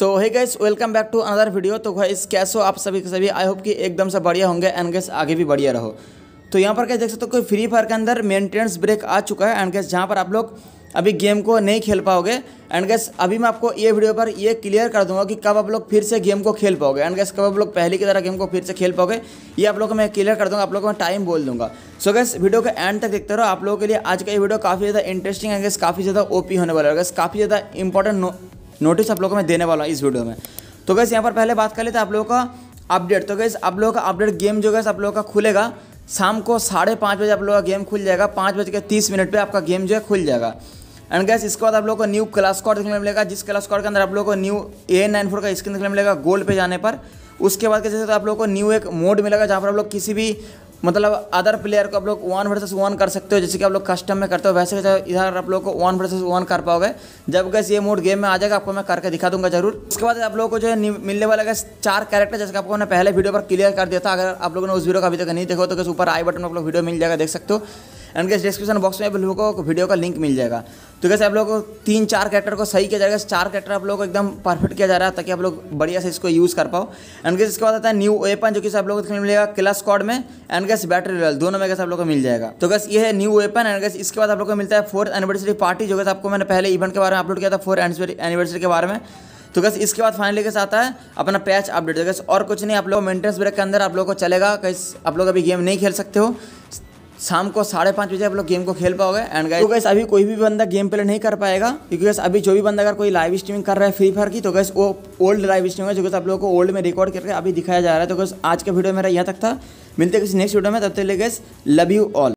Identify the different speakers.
Speaker 1: so hi guys welcome back to another video तो guys कैसे हो आप सभी के सभी आई होप कि एकदम से बढ़िया होंगे एंड गैस आगे भी बढ़िया रहो तो यहाँ पर कैसे देख सकते हो कोई फ्री फायर के अंदर मेंटेनेंस ब्रेक आ चुका है एंड गैस जहाँ पर आप लोग अभी गेम को नहीं खेल पाओगे एंड गैस अभी मैं आपको ये वीडियो पर ये क्लियर कर दूंगा कि कब आप लोग फिर से गेम को खेल पाओगे एंड गैस कब आप लोग पहले की तरह गेम को फिर से खेल पाओगे ये आप लोग को मैं क्लियर कर दूंगा आप लोग को मैं टाइम बोल दूंगा सो गैस वीडियो के एंड तक देखते रहो आप लोगों के लिए आज का ये वीडियो काफ़ी ज़्यादा इंटरेस्टिंग एंड गैस काफ़ी ज़्यादा ओपी होने वाला है गैस काफ़ी ज़्यादा इंपॉर्टेंट नोटिस आप लोगों को मैं देने वाला हूँ इस वीडियो में तो गैस यहाँ पर पहले बात कर लेते हैं आप लोगों का अपडेट तो गैस आप लोगों का अपडेट गेम जो गैस आप लोगों का खुलेगा शाम को साढ़े पाँच बजे आप लोगों का गेम खुल जाएगा पाँच बज के तीस मिनट पर आपका गेम जो है खुल जाएगा एंड गैस इसके बाद आप लोगों को न्यू क्लास कॉर्ड देखने मिलेगा जिस क्लास कॉर्ड के अंदर आप लोगों को न्यू ए नाइन फोर का स्क्रीन देखने मिलेगा गोल्ड पे जाने पर उसके बाद कैसे तो आप लोगों को न्यू एक मोड मिलेगा जहाँ पर आप लोग किसी भी मतलब अदर प्लेयर को आप लोग वन वर्सेस वन कर सकते हो जैसे कि आप लोग कस्टम में करते हो वैसे इधर आप लोग को वन वर्सेस वन कर पाओगे जब गैस ये मोड गेम में आ जाएगा आपको मैं करके दिखा दूंगा जरूर उसके बाद आप लोगों को जो है मिलने वाला गैस चार कैरेक्टर जैसे आपको मैंने पहले वीडियो पर क्लियर कर दिया था अगर आप लोगों ने उस वीडियो का अभी तक नहीं देखो तो गैस ऊपर आई बटन आप लोग वीडियो मिल जाएगा देख सकते हो एंड गैस डिस्क्रिप्शन बॉक्स में आप लोगों को वीडियो का लिंक मिल जाएगा तो कैसे आप लोगों को तीन चार कैरेक्टर को सही किया जाएगा चार कैरेक्टर आप लोगों को एकदम परफेक्ट किया जा रहा है ताकि आप लोग बढ़िया से इसको यूज़ कर पाओ एंड गैस इसके बाद आता है न्यू वेपन जो कि आप लोगों को मिलेगा क्लास स्कॉड में एंड गैस बैटरी लेवल दोनों में गैस आप लोग को मिल जाएगा तो गैस ये है न्यू वेपन एंड गैस इसके बाद आप लोग को मिलता है फोर्थ एनिवर्सरी पार्टी जो कि आपको मैंने पहले इवेंट के बारे में अपलोड किया था फोर्थ एनिवर्सरी के बारे में तो बस इसके बाद फाइनली कैसे आता है अपना पैच अपडेट गैस और कुछ नहीं आप लोग मेंटेनेंस ब्रेक के अंदर आप लोग को चलेगा कैसे आप लोग अभी गेम नहीं खेल सकते हो शाम को साढ़े पाँच बजे आप लोग गेम को खेल पाओगे एंड गाइस तो गैस अभी कोई भी बंदा गेम प्ले नहीं कर पाएगा क्योंकि गैस अभी जो भी बंदा अगर कोई लाइव स्ट्रीमिंग कर रहा है फ्री फायर की तो गैस वो ओल्ड लाइव स्ट्रीमिंग है जो कि आप लोगों को ओल्ड में रिकॉर्ड करके अभी दिखाया जा रहा है तो गैस आज का वीडियो मेरा यहाँ तक था मिलते किसी नेक्स्ट वीडियो में तब तक ले गैस लव यू ऑल